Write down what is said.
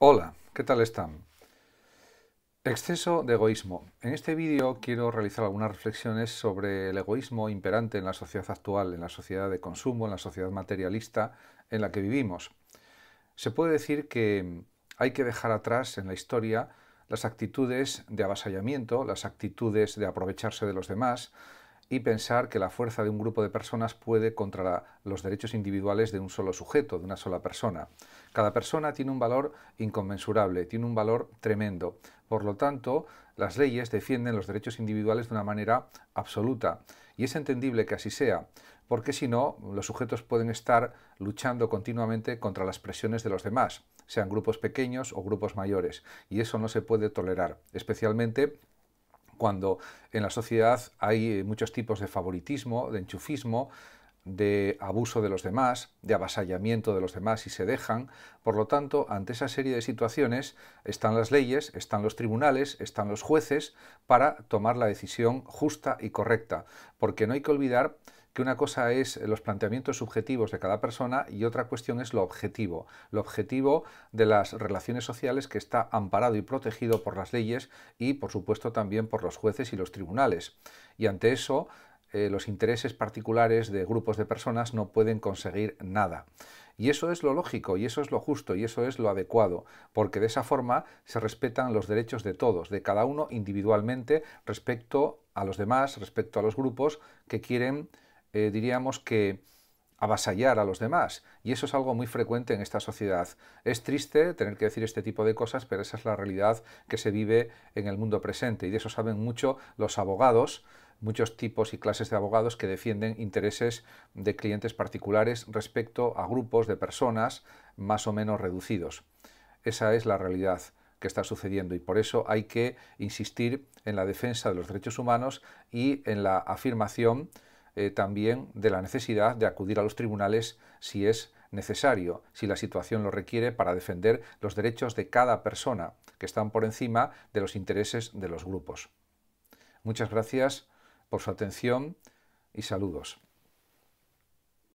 Hola, ¿qué tal están? Exceso de egoísmo. En este vídeo quiero realizar algunas reflexiones sobre el egoísmo imperante en la sociedad actual, en la sociedad de consumo, en la sociedad materialista en la que vivimos. Se puede decir que hay que dejar atrás en la historia las actitudes de avasallamiento, las actitudes de aprovecharse de los demás, y pensar que la fuerza de un grupo de personas puede contra los derechos individuales de un solo sujeto, de una sola persona. Cada persona tiene un valor inconmensurable, tiene un valor tremendo. Por lo tanto, las leyes defienden los derechos individuales de una manera absoluta. Y es entendible que así sea, porque si no, los sujetos pueden estar luchando continuamente contra las presiones de los demás, sean grupos pequeños o grupos mayores. Y eso no se puede tolerar, especialmente cuando en la sociedad hay eh, muchos tipos de favoritismo, de enchufismo, de abuso de los demás, de avasallamiento de los demás y se dejan. Por lo tanto, ante esa serie de situaciones están las leyes, están los tribunales, están los jueces para tomar la decisión justa y correcta. Porque no hay que olvidar una cosa es los planteamientos subjetivos de cada persona y otra cuestión es lo objetivo, lo objetivo de las relaciones sociales que está amparado y protegido por las leyes y, por supuesto, también por los jueces y los tribunales. Y ante eso, eh, los intereses particulares de grupos de personas no pueden conseguir nada. Y eso es lo lógico, y eso es lo justo, y eso es lo adecuado, porque de esa forma se respetan los derechos de todos, de cada uno individualmente, respecto a los demás, respecto a los grupos que quieren eh, diríamos que avasallar a los demás. Y eso es algo muy frecuente en esta sociedad. Es triste tener que decir este tipo de cosas, pero esa es la realidad que se vive en el mundo presente. Y de eso saben mucho los abogados, muchos tipos y clases de abogados que defienden intereses de clientes particulares respecto a grupos de personas más o menos reducidos. Esa es la realidad que está sucediendo y por eso hay que insistir en la defensa de los derechos humanos y en la afirmación eh, también de la necesidad de acudir a los tribunales si es necesario, si la situación lo requiere, para defender los derechos de cada persona, que están por encima de los intereses de los grupos. Muchas gracias por su atención y saludos.